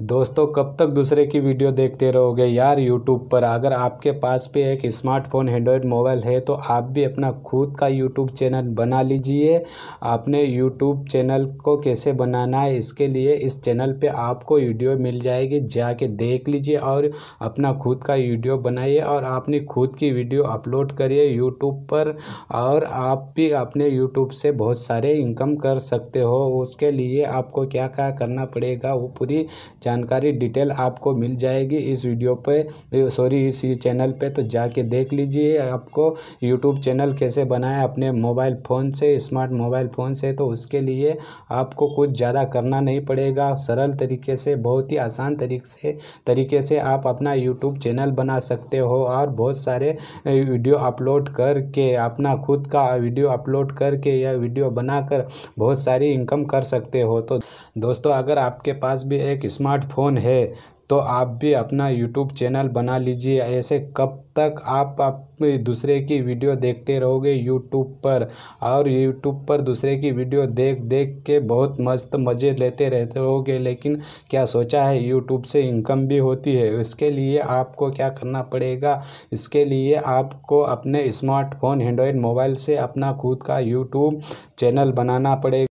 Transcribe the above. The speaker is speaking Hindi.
दोस्तों कब तक दूसरे की वीडियो देखते रहोगे यार यूट्यूब पर अगर आपके पास भी एक स्मार्टफोन एंड्रॉयड मोबाइल है तो आप भी अपना खुद का यूट्यूब चैनल बना लीजिए आपने यूट्यूब चैनल को कैसे बनाना है इसके लिए इस चैनल पे आपको वीडियो मिल जाएगी जाके देख लीजिए और अपना खुद का वीडियो बनाइए और आपने खुद की वीडियो अपलोड करिए यूट्यूब पर और आप भी अपने यूट्यूब से बहुत सारे इनकम कर सकते हो उसके लिए आपको क्या क्या करना पड़ेगा वो पूरी जानकारी डिटेल आपको मिल जाएगी इस वीडियो पे सॉरी इस चैनल पे तो जाके देख लीजिए आपको यूट्यूब चैनल कैसे बनाए अपने मोबाइल फ़ोन से स्मार्ट मोबाइल फ़ोन से तो उसके लिए आपको कुछ ज़्यादा करना नहीं पड़ेगा सरल तरीके से बहुत ही आसान तरीके से तरीके से आप अपना यूट्यूब चैनल बना सकते हो और बहुत सारे वीडियो अपलोड करके अपना खुद का वीडियो अपलोड करके या वीडियो बनाकर बहुत सारी इनकम कर सकते हो तो दोस्तों अगर आपके पास भी एक स्मार्ट स्मार्टफोन है तो आप भी अपना यूट्यूब चैनल बना लीजिए ऐसे कब तक आप, आप दूसरे की वीडियो देखते रहोगे यूट्यूब पर और यूट्यूब पर दूसरे की वीडियो देख देख के बहुत मस्त मज़े लेते रहते रहोगे लेकिन क्या सोचा है यूट्यूब से इनकम भी होती है इसके लिए आपको क्या करना पड़ेगा इसके लिए आपको अपने स्मार्टफोन एंड्रॉयड मोबाइल से अपना खुद का यूट्यूब चैनल बनाना पड़ेगा